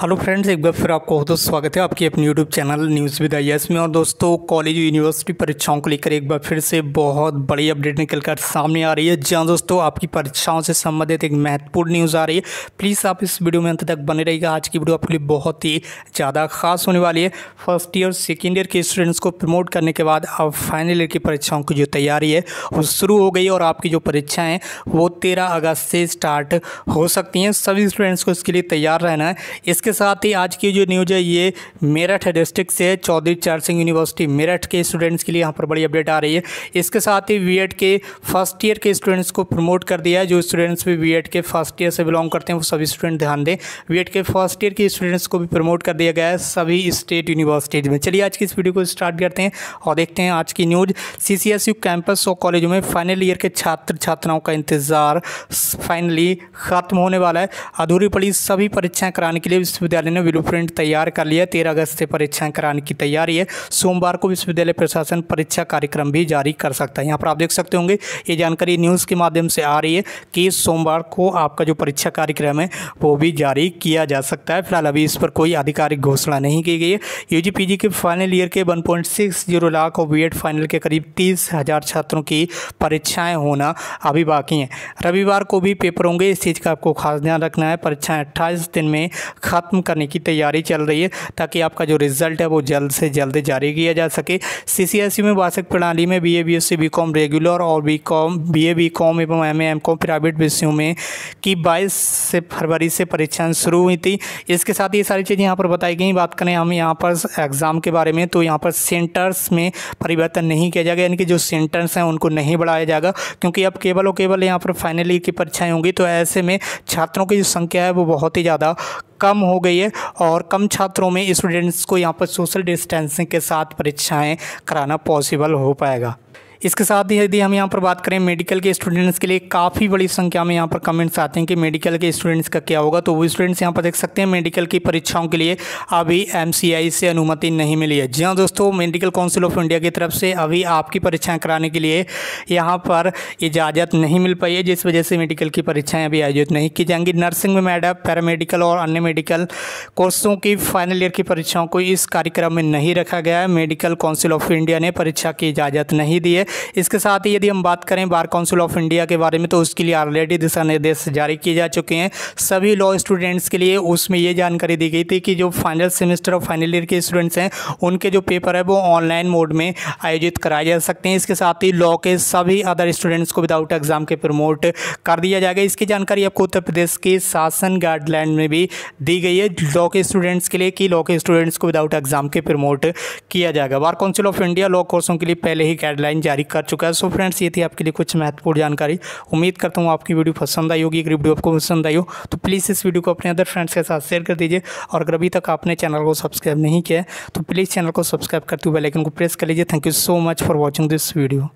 hello friends एक बार फिर आपको बहुत स्वागत है आपकी अपने YouTube channel news with I में और दोस्तों कॉलेज यूनिवर्सिटी परीक्षाओं को लेकर एक बार फिर से बहुत बड़ी अपडेट निकलकर सामने आ रही है जहां दोस्तों आपकी परीक्षाओं से संबंधित एक महत्वपूर्ण न्यूज़ आ रही है प्लीज़ आप इस वीडियो में अंत तक बने रहेगा आज की वीडियो आपके लिए बहुत ही ज़्यादा खास होने वाली है फर्स्ट ईयर सेकेंड ईयर के स्टूडेंट्स को प्रमोट करने के बाद अब फाइनल ईयर की परीक्षाओं की जो तैयारी है वो शुरू हो गई और आपकी जो परीक्षाएँ हैं वो तेरह अगस्त से स्टार्ट हो सकती हैं सभी स्टूडेंट्स को इसके लिए तैयार रहना है इसके इसके साथ ही आज की जो न्यूज है ये मेरठ डिस्ट्रिक्ट से चौधरी चरण सिंह यूनिवर्सिटी मेरठ के स्टूडेंट्स के लिए यहाँ पर बड़ी अपडेट आ रही है इसके साथ ही बी के फर्स्ट ईयर के स्टूडेंट्स को प्रमोट कर दिया है जो स्टूडेंट्स भी बी के फर्स्ट ईयर से बिलोंग करते हैं वो सभी स्टूडेंट ध्यान दें बी के फर्स्ट ईयर के स्टूडेंट्स को भी प्रमोट कर दिया गया है सभी स्टेट यूनिवर्सिटीज़ में चलिए आज की इस वीडियो को स्टार्ट करते हैं और देखते हैं आज की न्यूज सी कैंपस और कॉलेजों में फाइनल ईयर के छात्र छात्राओं का इंतजार फाइनली खत्म होने वाला है अधूरी पड़ी सभी परीक्षाएं कराने के लिए विश्वविद्यालय ने प्रिंट तैयार कर लिया तेरह अगस्त से परीक्षाएं कराने की तैयारी है सोमवार को विश्वविद्यालय प्रशासन परीक्षा कार्यक्रम भी जारी कर सकता है यहाँ पर आप देख सकते होंगे ये जानकारी न्यूज़ के माध्यम से आ रही है कि सोमवार को आपका जो परीक्षा कार्यक्रम है वो भी जारी किया जा सकता है फिलहाल अभी इस पर कोई आधिकारिक घोषणा नहीं की गई है यू के फाइनल ईयर के वन लाख और बी फाइनल के करीब तीस हज़ार छात्रों की परीक्षाएं होना अभी बाकी हैं रविवार को भी पेपर होंगे इस चीज़ का आपको खास ध्यान रखना है परीक्षाएं अट्ठाईस दिन में खत्म ख़त्म करने की तैयारी चल रही है ताकि आपका जो रिज़ल्ट है वो जल्द से जल्द जारी किया जा सके सी सी एस में वार्षिक प्रणाली में B A B S C B Com regular और B Com B A B Com एवं एम एम कॉम प्राइवेट विषयों में की बाईस से फरवरी से परीक्षाएँ शुरू हुई थी इसके साथ ये सारी चीज़ें यहाँ पर बताई गई बात करें हम यहाँ पर एग्ज़ाम के बारे में तो यहाँ पर सेंटर्स में परिवर्तन नहीं किया जाएगा यानी कि जो सेंटर्स हैं उनको नहीं बढ़ाया जाएगा क्योंकि अब केवल और केवल यहाँ पर फाइनल ईयर की परीक्षाएँ होंगी तो ऐसे में छात्रों की जो संख्या है वो बहुत ही ज़्यादा कम हो गई है और कम छात्रों में स्टूडेंट्स को यहाँ पर सोशल डिस्टेंसिंग के साथ परीक्षाएँ कराना पॉसिबल हो पाएगा इसके साथ ही यदि हम यहाँ पर बात करें मेडिकल के स्टूडेंट्स के लिए काफ़ी बड़ी संख्या में यहाँ पर कमेंट्स आते हैं कि मेडिकल के स्टूडेंट्स का क्या होगा तो वो स्टूडेंट्स यहाँ पर देख सकते हैं मेडिकल की परीक्षाओं के लिए अभी एम से अनुमति नहीं मिली है जी हाँ दोस्तों मेडिकल काउंसिल ऑफ इंडिया की तरफ से अभी आपकी परीक्षाएँ कराने के लिए यहाँ पर इजाज़त नहीं मिल पाई है जिस वजह से मेडिकल की परीक्षाएँ अभी आयोजित नहीं की जाएंगी नर्सिंग में मैडम पैरामेडिकल और अन्य मेडिकल कोर्सों की फाइनल ईयर की परीक्षाओं को इस कार्यक्रम में नहीं रखा गया है मेडिकल काउंसिल ऑफ इंडिया ने परीक्षा की इजाज़त नहीं दी है इसके साथ ही यदि हम बात करें बार काउंसिल ऑफ इंडिया के बारे में तो उसके लिए ऑलरेडी दिशा निर्देश जारी किए जा चुके हैं सभी लॉ स्टूडेंट्स के लिए उसमें यह जानकारी दी गई थी कि जो फाइनल सेमेस्टर और फाइनल ईयर के स्टूडेंट्स हैं उनके जो पेपर है वो ऑनलाइन मोड में आयोजित कराए जा सकते हैं इसके साथ ही लॉ के सभी अदर स्टूडेंट्स को विदाउट एग्जाम के प्रमोट कर दिया जाएगा इसकी जानकारी आपको उत्तर प्रदेश के शासन गाइडलाइन में भी दी गई है लॉ के स्टूडेंट्स के लिए कि लॉ के स्टूडेंट्स को विदाउट एग्जाम के प्रमोट किया जाएगा bar council of India law कोर्सों के लिए पहले ही गाइडलाइन जारी तैयारी कर चुका है सो फ्रेंड्स ये थी आपके लिए कुछ महत्वपूर्ण जानकारी उम्मीद करता हूँ आपकी वीडियो पसंद आई होगी अगर वीडियो आपको पसंद आई हो तो प्लीज़ इस वीडियो को अपने अदर फ्रेंड्स के साथ शेयर कर दीजिए और अगर अभी तक आपने चैनल को सब्सक्राइब नहीं किया तो प्लीज़ चैनल को सब्सक्राइब करते हुए बेलाइकन को प्रेस कर लीजिए thank you so much for watching this video